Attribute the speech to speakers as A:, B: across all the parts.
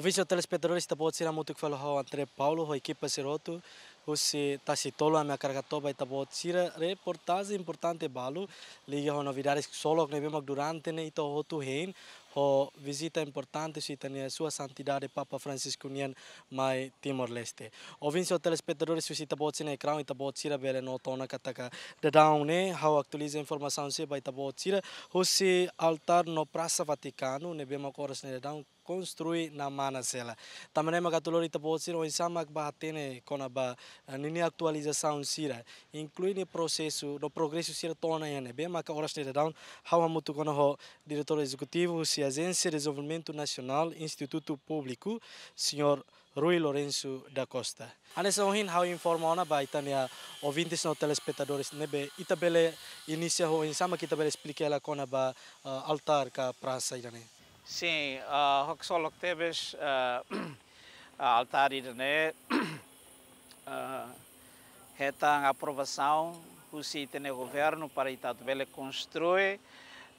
A: Ovisio telespectadores ta bot sira mutuk falo ho André Paulo ho equipa sirotu usi tasitolo a minha carga toba ta bot sira reportagem importante balu liga o novidades solo que vemos durante ne ito ho tu hein ho visita importante se tenia sua santidade Papa Francisco Nian mai Timor Leste. Ovinso telespectadores se ta bot sina ecrã ta bot sira bela nota na cataca de down ne eh, how actualiza informação se bai ta bot sira usi altar no Praça Vaticano ne vemos agora se down construi na manasela. Também é catolori taposi o insama que batene com a eh, nini atualização sira, inclui o processo do progresso sira tona ene bem maca horas de down, how muito com o diretor executivo se agência de desenvolvimento nacional Instituto Público, senhor Rui Lourenço da Costa. Anessa ohin hau informana ba itania ouvintes no telespectadores nebe itabele inicia ho insama kita bele explica ela kona ba eh, altar ka praça irane.
B: Sim, a uh, Roxol Octebes, uh, a eh, de Dene, uh, a aprovação que se tem governo para Itatubele construir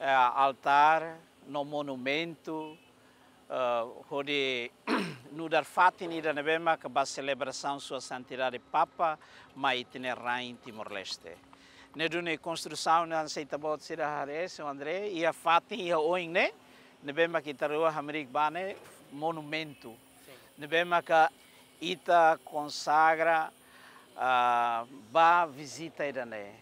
B: uh, eh, altar no monumento, uh, onde no dar fatini da nebema que vai celebração sua santidade Papa, mas itinerar né em Timor-Leste. Na construção na Seitabot Sira Hares, o André, e a fatin e a oin, né? nebema ki tarua hamrik bane monumento. Nebema ka ita consagra a ah, ba visita irane.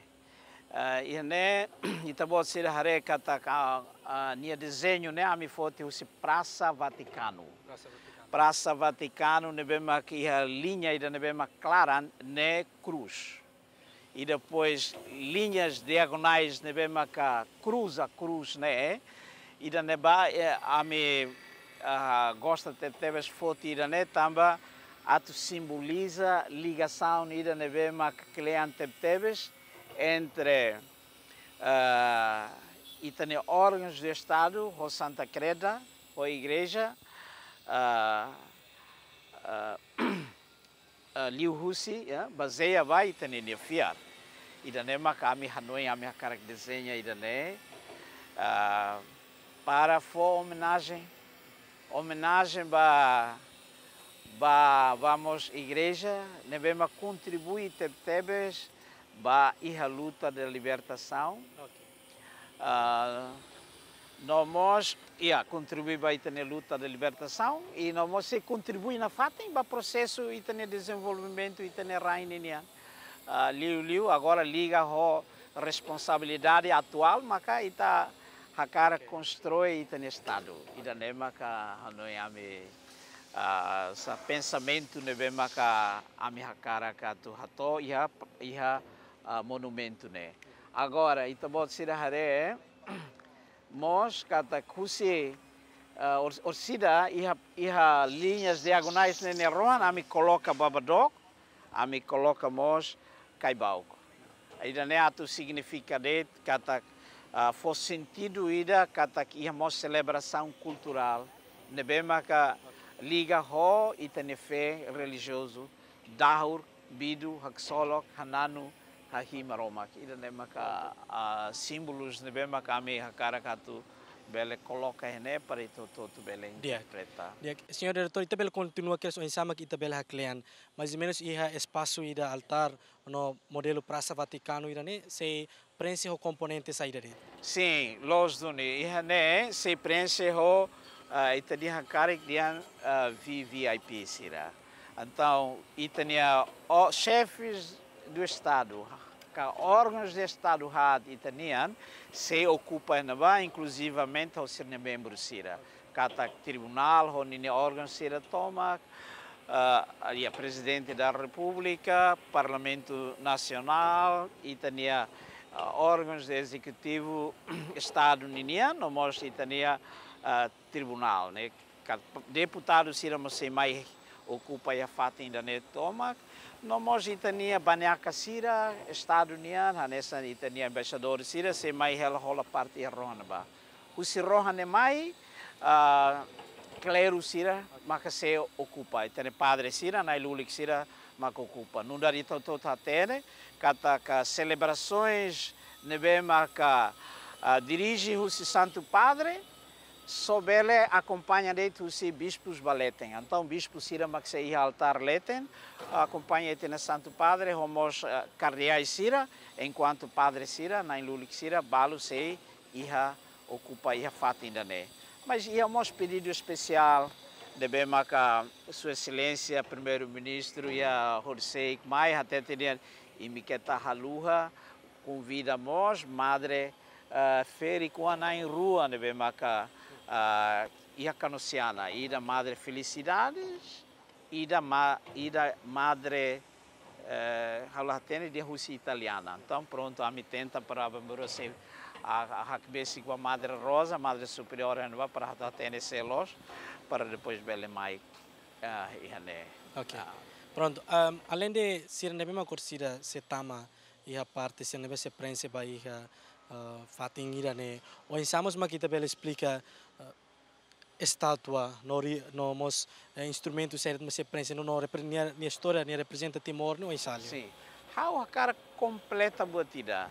B: Uh, ah, irane ita bot sir hare kata ka uh, nia desenho ne ami foti Praça Vaticano. Praça Vaticano. Praça Vaticano nebema ki a linha ida nebema clara né cruz. E depois linhas diagonais nebema ka cruz a cruz né? Iraneba é, a uh, gosta de ter as fotos Irané também ato simboliza ligação Iranebema que cliente teves entre uh, itane órgãos do Estado, o Santa Creda, a Igreja, uh, uh, uh, Liu Husi, yeah, é, baseia vai itane nefiar. Iranema kami hanoi a karak desenha Iranema. Uh, para for homenagem, homenagem para ba vamos igreja contribuir contribui tebes ba a luta da libertação okay. uh, ah, nós ia para ba itane luta da libertação e nós se contribui na fatem o processo itane desenvolvimento e ter rainha. uh, ah, liu liu agora liga a responsabilidade atual maca está Hakara constrói este estado. Ida nema ka hanoi ami uh, sa pensamento nebe maka ami hakara ka tu hato iha iha monumento né. Agora ita bot sira hare eh? mos kata kusi uh, or, orsida iha iha linhas diagonais né roan ami coloca babadok ami coloca mos caibauco. Ida ne tu significa det kata Uh, ah, foi sentido ida é uma celebração cultural nebema ka liga ho itane fe religioso daur bidu haksolok hananu hahimaromak ida nema ka uh, ah, símbolos nebema a me cara katu Bele coloca hene para itu tu tu bele
A: interpretar. Dia, senhor diretor, ita bele continua que o insama que ita bele haklean, mas menos iha espaço ida altar no modelo Praça Vaticano ira ne se preenche o componente saída de.
B: Sim, los ne iha ne se preenche o uh, ah, ita dia karik dia uh, ah, VVIP sira. Então, ita nia o chefes do estado os órgãos de Estado-Rado italiano, se ocupam também, inclusivamente, ao ser membro Cira. Cada tribunal, onde órgãos Cira toma, uh, a presidente da República, Parlamento Nacional, e tinha uh, órgãos de executivo Estado-Niniano, mas e tinha uh, tribunal, né? Deputado Cira Mosei mais ocupa a fata ainda ne né, toma, Nomos itania banyak sira estado nian hanesan itania embaixador sira se mai hela hola parte o ba. Husi é mais clero sira mas se ocupa itene padre sira na ilulik sira maka ocupa. não Nundari a ter kata ka celebrações nebe maka dirige husi santo padre Sobele acompanha de se bispos baleten. Então, bispo Sira Maxei altar leten, acompanha de Santo Padre, homos eh, cardeais Sira, enquanto Padre Sira, na Lulik Sira, balo sei, iha ocupa iha fata ainda né. Mas íamos pedido especial de bem maca Sua Excelência, Primeiro-Ministro, ia Horsei, mais até teria e Miqueta Haluha, convida-mos, Madre, uh, eh, Feri, com a na em rua, de bem maca uh, ah, hija canosiana y da madre felicidades eh, e da, ma, y da madre uh, de Rússia italiana. Então pronto, a me tenta para você a, a cabeça com a madre rosa, a madre superior não para atender selos para depois bele mai uh, ah, ihane.
A: Ok. Uh, pronto. Um, ah, além de ser na mesma cursida se tama e a parte se na se prensa ba iha uh, fatingira ne. O ensamos ma kita também explica estátua, no, no mos eh, instrumento certo, mas se pensa não representa a história, nem representa Timor, não é Itália. Sim. How a cara completa batida?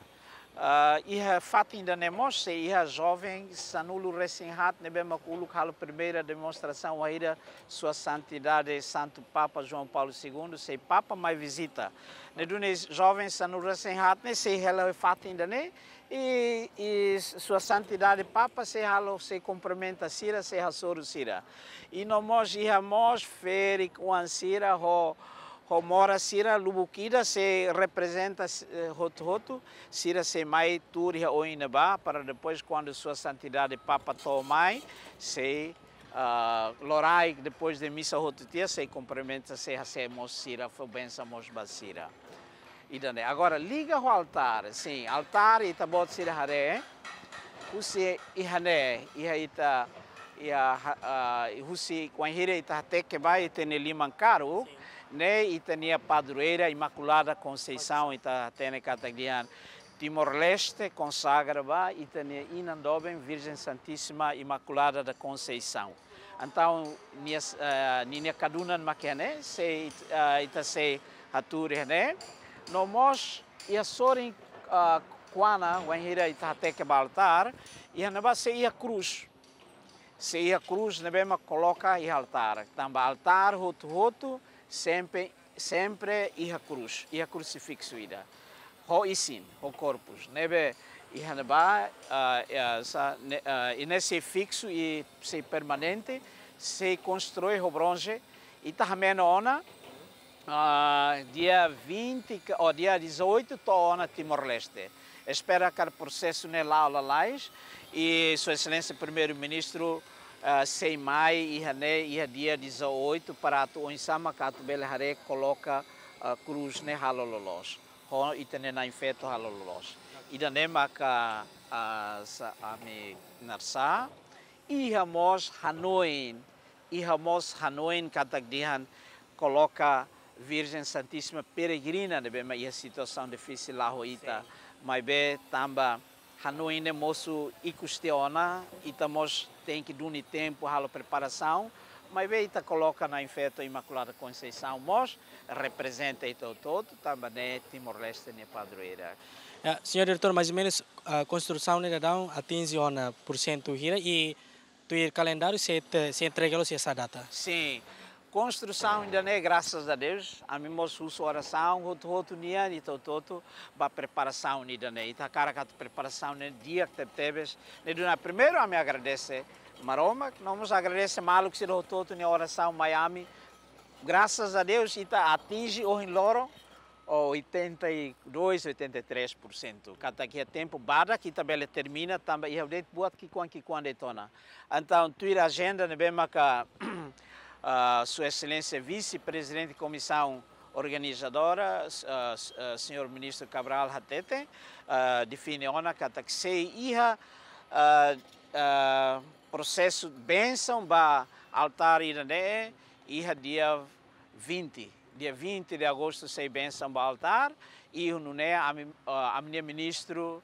A: Uh, iha
B: fatinda nemose, iha jovem, sanulu recém-hat, nebema a primeira demonstração aira sua santidade, santo Papa João Paulo II, sei Papa mais visita. Nedunes jovem sanulu recém-hat, ne sei fatin fatinda ne, e, e sua santidade Papa se halo se cumprimenta sira, se hasoro sira. E nomos iha mos feric uan sira ho... Homora sira lubukida se representa roto eh, roto, sira se mai turia ou inabá, para depois quando sua santidade Papa Tomai, se uh, lorai depois de missa roto se cumprimenta se a sira, foi benção mos basira. Idane. Agora liga o altar, sim, altar e tabot sira haré, kusi ihane iha tá, e a uh, ah, quando kwanhire ita tá até que vai teneliman caro, né? E tinha padroeira Imaculada Conceição, Itatene Catagliano. Timor-Leste consagra e tinha Inandoben Virgem Santíssima Imaculada da Conceição. Então, minha caduna eh, não maquiane, se eh, ita se ature, né? No mos, ia sorin quana, eh, o enhira ita até que baltar, ia neba se ia cruz. Se ia cruz, nebema coloca e altar. Tamba altar, roto, roto, sempre, sempre a cruz, a crucifixo ida. Ho o corpo corpus, nebe ihanaba, e nesse fixo e se permanente, se constrói o bronze, e também ona, uh, dia 20, ou dia 18, tona Timor-Leste. Espera que o processo nela aula lá, e Sua Excelência Primeiro-Ministro ah, Seimai ihane dia 18 para tu onsama katu belhare coloca a ah, cruz ne né, halololos Ho itene na infeto halolos. Idane maka as ami narsa iha mos hanoin iha mos hanoin katagdihan coloca Virgem Santíssima peregrina de né, bem, a situação difícil lá roita, mas bem, também Hanoi ainda moço e custiona, e estamos tem que dar tempo para a preparação, mas veio tá coloca na infeta Imaculada Conceição, mas representa o todo, também é Timor-Leste e Padroeira.
A: É, ah, senhor diretor, mais ou menos a construção da Dão atinge 1% gira e o calendário se, se entrega a essa data?
B: Sim. Construção ainda né graças a Deus. A mim moço oração, outro outro nia e todo outro, ba preparação ainda né e tá cara que a preparação é nem dia que teves né do primeiro a me agradece. Maroma, nós agradece que se do outro nia é, oração Miami. Graças a Deus e tá atinge o loro ou 82, 83%. por Cada que é tempo bada que também termina também e eu dei boa que quando que quando detona. Então, tu ir agenda, né bem maca uh, Sua Excelência Vice-Presidente da Comissão organizadora, uh, uh, senhor ministro Cabral Hatete, uh, define ona kataksei iha uh, processo de bênção ba altar irane iha dia 20, dia 20 de agosto sei bênção ba altar e o a, a minha ministro,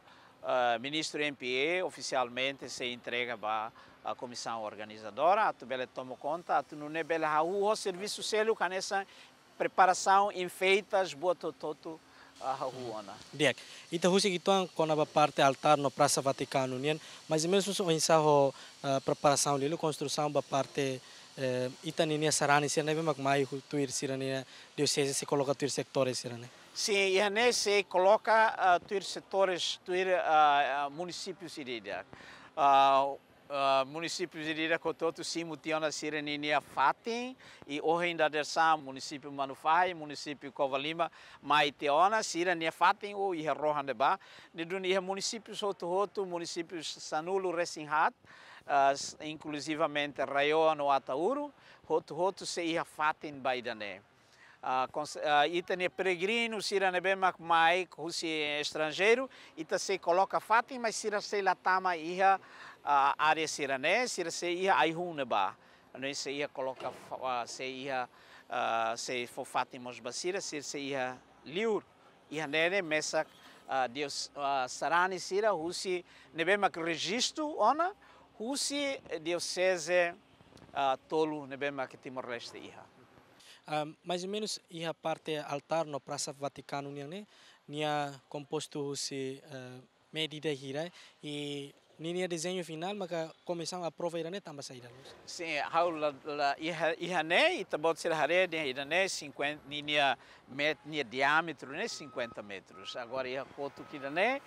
B: ministro MPE oficialmente se entrega ba a comissão organizadora, tu bele tomo conta, não é bele hau o serviço selo canessa preparação enfeitas boa todo a ruona.
A: então Ita que gituan com a parte altar no Praça Vaticano nien, mas mesmo so ensaho eh, preparação lilo construção ba parte eh, Itaninha ninia sarani sirane be mak mai tuir sirane diocese se coloca tuir sectores sirane.
B: Sim, e a se coloca uh, tuir setores, tuir uh, municípios irídia. Uh, município de Iracototo, Simutiana, Sireninia, Fatim e Orindadersan, município Manufai, município Covalima, Maiteona, Sirenia, Fatim ou Irrohandeba, Nidunia, municípios Sotorroto, municípios Sanulo, Recinhat, uh, ah, inclusivamente Raiona, Atauro, Rotorroto, Seia, Fatim, Baidané. Ah, Itane peregrino, sira nebe mak mai, rusi estrangeiro, ita se coloca fatim, mas sira se latama iha a área Sirané, Sira se ia aihuna ba. Não se ia coloca, se ia, se for Fátimos Basira, se ia liur. Ia nere mesak Deus sarani sira husi nebemak registro ona husi diocese uh, tolu nebemak Timor Leste iha.
A: mais ou menos iha parte altar no Praça Vaticano nia né? nia composto husi uh, medida hira e nini desenho final maka começam a prova irane tamba saída luz
B: sim haula la irane e tambot ser hare de irane 50 nini met ni diâmetro né 50 metros agora ia coto que irane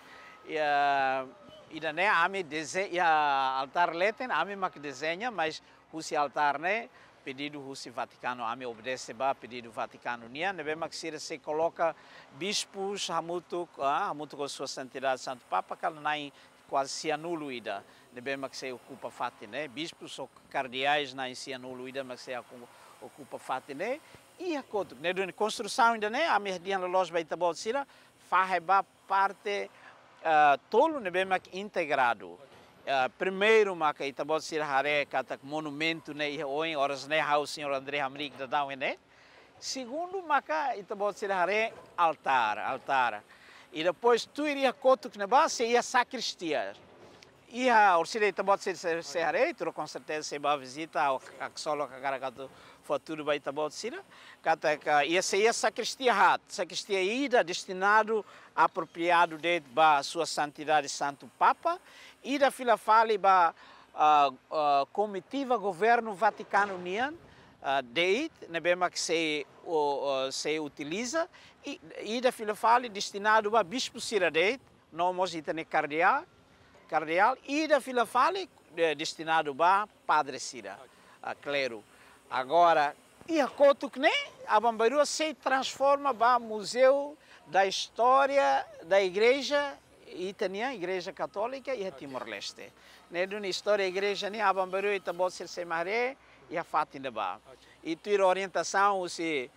B: ia ah, irane ami dese ia ah, altar leten ami mak desenha mas husi altar né pedido russo Vaticano ame obedece ba pedido Vaticano nia nebe maxira se coloca bispos hamutuk ah hamutuk sua santidade santo papa kalnai quase cianoluida. bem que se ocupa fatine, bispos ou cardeais na cianoluida, mas se ocupa fatine. E a coto, né, durante construção ainda, né, a merdiana loja vai tabal sira, faz parte uh, ah, tolo que integrado. Uh, primeiro maka itabal sira hare katak monumento né, e oin horas né, o senhor André Hamrik da Down, né. Segundo maka itabal sira hare altar, altar. E depois tu irias conto que nebase e a sacristia. E a orcidente pode ser serreiro, com certeza se vai visitar a solo que caracato futuro vai também bom sira. que ah, ia ser a sacristia hat, sacristia ida destinado apropriado de ba sua santidade santo papa e da fila fale ba uh, comitiva governo Vaticano União uh, deit, nebema que se, uh, se utiliza, ida filofale destinado a Bispo Ciradei, nomos itane cardeal, cardeal, ida filofale destinado a Padre sira, a clero. Agora, e a Cotucne, a Bambarua se transforma para museu da história da igreja itania, igreja católica e a Timor-Leste. Né, okay. Na história da igreja, a Bambarua e também se maré e a Fátima. Ba. E tua orientação, se...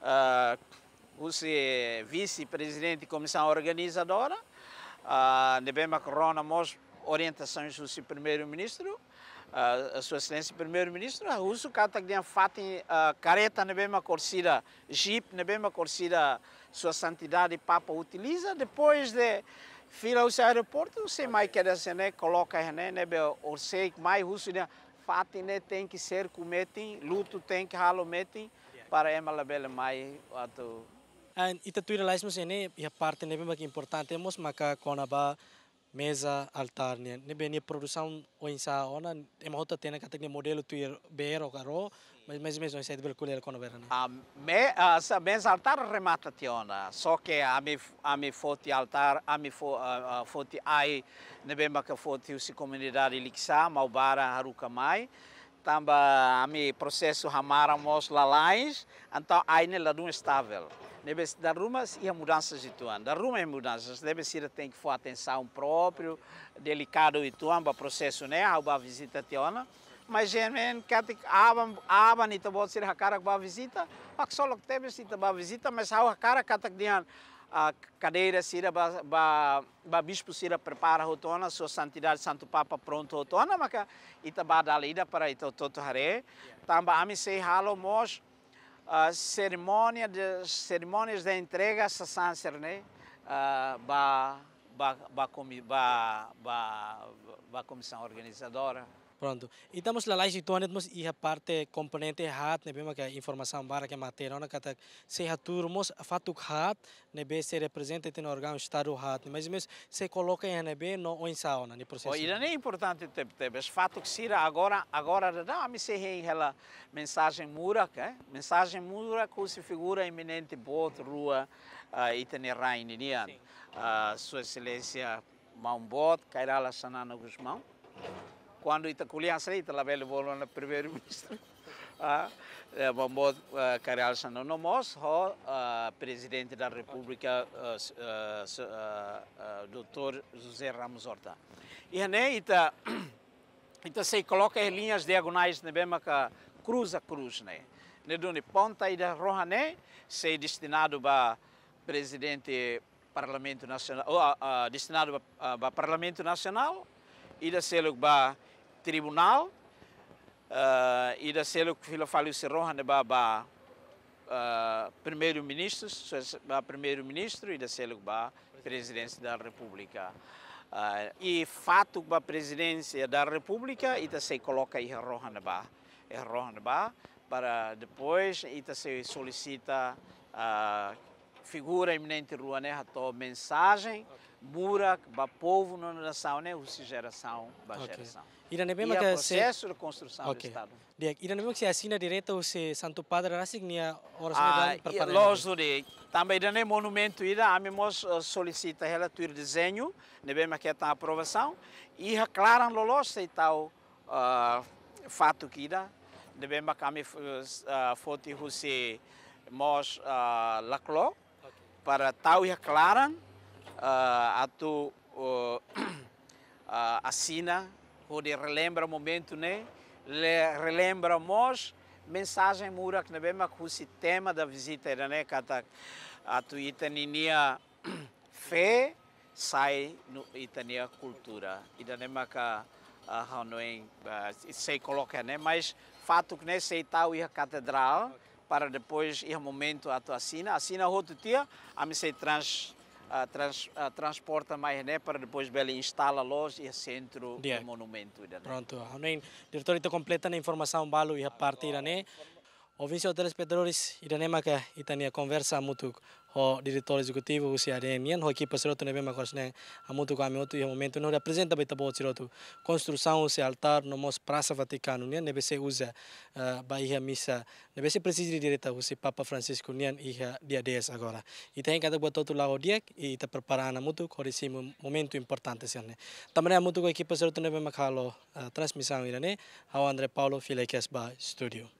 B: Uh, você é vice-presidente da comissão organizadora, uh, devemos corona mostra orientações do primeiro-ministro, uh, a sua excelência primeiro-ministro, a uso cata que fatem uh, careta devemos corrida jeep, devemos corrida sua santidade papa utiliza, depois de fila aeroporto aeroportos, se mais quer é dizer, né, coloca, né, né, ou sei mais russo, né, fato né, tem que ser cometem, luto tem que ralo para ela bela é mais, ato
A: And ah, ita tuira lais mas ene ia parte nebe mais importante mos maka kona ba mesa altar ne nebe ne produção o insa ona e mahota tena katak ne modelo tuir bero caro mas mas mesmo insa debel kulel kona berana a me ah, a mesa altar remata
B: tiona só que a me a me foti altar a me fo foti ai nebe maka foti usi comunidade liksa maubara haruka mai tamba a me processo hamara mos lalais então aí ne ladun estável da Roma e a mudanças de Tuan. Da Roma e mudanças, deve ser tem que for atenção próprio, delicado e o processo né, a visita Tiona. Mas geralmente que aban aban ita bot sir hakara ba visita, pak solok tebes ita ba visita, mas há hakara katak dian a cadeira sira ba ba, ba bispo sira prepara rotona sua santidade santo papa pronto rotona maka ita ba dalida para ita então, toto hare tamba ami sei halo mos a cerimônia de, cerimônias de entrega a sassanser, né? Uh, ah, ba, ba, ba comissão organizadora.
A: Pronto. Então, mos lalai si tuanet mos iha parte komponente hat nebe ma a informação bara ke matera na kata se hatur fato fatuk hat bem se representa ten organ estado hat, mas mes se coloca em ANB no oinsaona ni processo. Ira
B: nem importante te te fatuk sira agora agora da me se rei ela mensagem mura, que mensagem mura que se figura iminente boa rua uh, itinerário, uh, sua excelência Mão Bot, ah, ah, Cairala Sanana Guzmão, quando ita kuliasa ita labele bolo na primeiro ministro vamos mambo Karel Sano Nomos ho presidente da República eh, eh, eh, doutor José Ramos Horta e aí ita ita se coloca em linhas diagonais né bem que cruza cruz né né doni ponta ida roja né se destinado para presidente Parlamento Nacional, ou, destinado para Parlamento Nacional, ida seluk ba tribunal uh, ida seluk filo falu serohan ba ba uh, primeiro ministro ba primeiro ministro ida seluk ba presidente da república uh, e fato ba presidência da república ida se coloca aí rohan né, ba rohan né, ba para depois ita se solicita uh, figura eminente ruané ratou mensagem mura ba povo na nação né usi geração ba geração
A: ira ne bem é que processo de construção do estado dek ira ne bem que se assina direto o se Santo Padre Rasig nia horas ne para para lojo
B: de também ira ne monumento ira a mim mos eh, solicita relator desenho ne bem que tá aprovação e Clara no lolo se tal ah, fato que ira ne bem que a mim eh, ah, foto se mos ah, laclo para tal e clara uh, ah, ato uh, uh, ah, assina onde relembra o momento né Le, relembra mensagem mura que nabema com esse tema da visita era né a ato itaninia fé sai no itania cultura itanema ka uh, sei coloca né mas fato que nem né, sei tal e a catedral okay para depois ir momento à tua sina. A sina outro dia, a me se trans, uh, trans uh, transporta mais, né? Para depois ele instala a loja e é centro yeah. do monumento. Né?
A: Pronto. O diretor está completa a informação, balo e a parte, né? Ouvintes e telespectadores, Iranema que a conversa muito o diretor executivo o CRM, né, a equipa Siroto Nebe Macosne, a muito caminho e momento não representa bem também Siroto. Construção o altar no mos Praça Vaticano, né? Nebe se usa eh, Bahia missa, nebe se precisa de direita o Papa Francisco né? E dia 10 agora. E tem cada boa todo lado dia e está preparando muito com esse momento importante assim. Né. Também a muito a equipa Siroto Nebe Macalo eh, transmissão irane, né, ao André Paulo Fileques ba Studio.